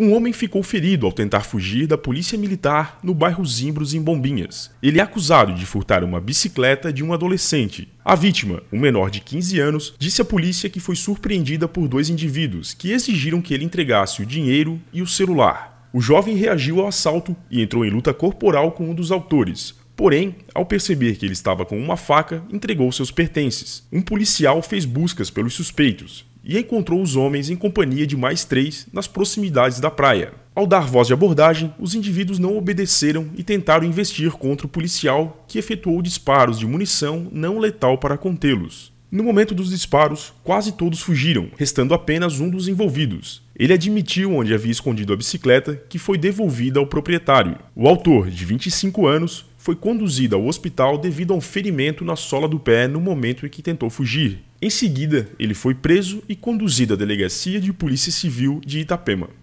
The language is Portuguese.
Um homem ficou ferido ao tentar fugir da polícia militar no bairro Zimbros, em Bombinhas. Ele é acusado de furtar uma bicicleta de um adolescente. A vítima, um menor de 15 anos, disse à polícia que foi surpreendida por dois indivíduos que exigiram que ele entregasse o dinheiro e o celular. O jovem reagiu ao assalto e entrou em luta corporal com um dos autores, Porém, ao perceber que ele estava com uma faca, entregou seus pertences. Um policial fez buscas pelos suspeitos e encontrou os homens em companhia de mais três nas proximidades da praia. Ao dar voz de abordagem, os indivíduos não obedeceram e tentaram investir contra o policial, que efetuou disparos de munição não letal para contê-los. No momento dos disparos, quase todos fugiram, restando apenas um dos envolvidos. Ele admitiu onde havia escondido a bicicleta, que foi devolvida ao proprietário. O autor, de 25 anos, foi conduzido ao hospital devido a um ferimento na sola do pé no momento em que tentou fugir. Em seguida, ele foi preso e conduzido à Delegacia de Polícia Civil de Itapema.